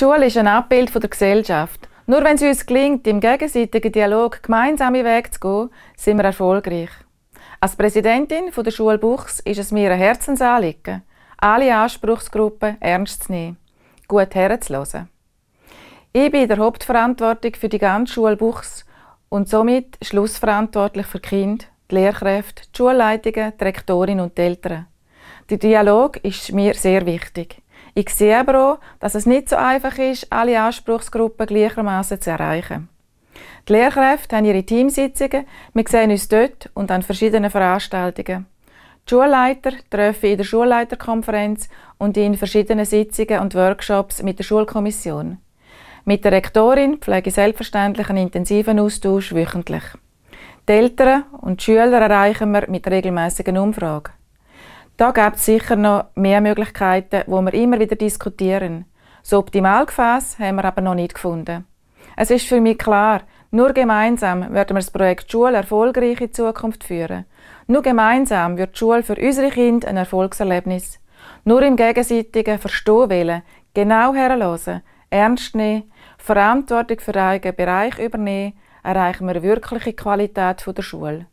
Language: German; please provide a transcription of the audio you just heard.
Die Schule ist ein Abbild der Gesellschaft. Nur wenn es uns gelingt, im gegenseitigen Dialog gemeinsame Weg zu gehen, sind wir erfolgreich. Als Präsidentin der Schule Buchs ist es mir ein Herzensanliegen, alle Anspruchsgruppen ernst zu nehmen, gut herzuhören. Ich bin der Hauptverantwortung für die ganze Schule Buchs und somit schlussverantwortlich für die Kinder, die Lehrkräfte, die Schulleitungen, die Rektorin und die Eltern. Der Dialog ist mir sehr wichtig. Ich sehe aber auch, dass es nicht so einfach ist, alle Anspruchsgruppen gleichermaßen zu erreichen. Die Lehrkräfte haben ihre Teamsitzungen, wir sehen uns dort und an verschiedenen Veranstaltungen. Die Schulleiter treffen in der Schulleiterkonferenz und in verschiedenen Sitzungen und Workshops mit der Schulkommission. Mit der Rektorin pflege ich selbstverständlich einen intensiven Austausch wöchentlich. Die Eltern und die Schüler erreichen wir mit regelmäßigen Umfragen. Da gibt es sicher noch mehr Möglichkeiten, wo wir immer wieder diskutieren. So optimal Optimalgefäß haben wir aber noch nicht gefunden. Es ist für mich klar, nur gemeinsam werden wir das Projekt Schule erfolgreich in Zukunft führen. Nur gemeinsam wird die Schule für unsere Kinder ein Erfolgserlebnis. Nur im gegenseitigen Verstehen wählen, genau herhören, ernst nehmen, Verantwortung für den eigenen Bereich übernehmen, erreichen wir wirkliche Qualität der Schule.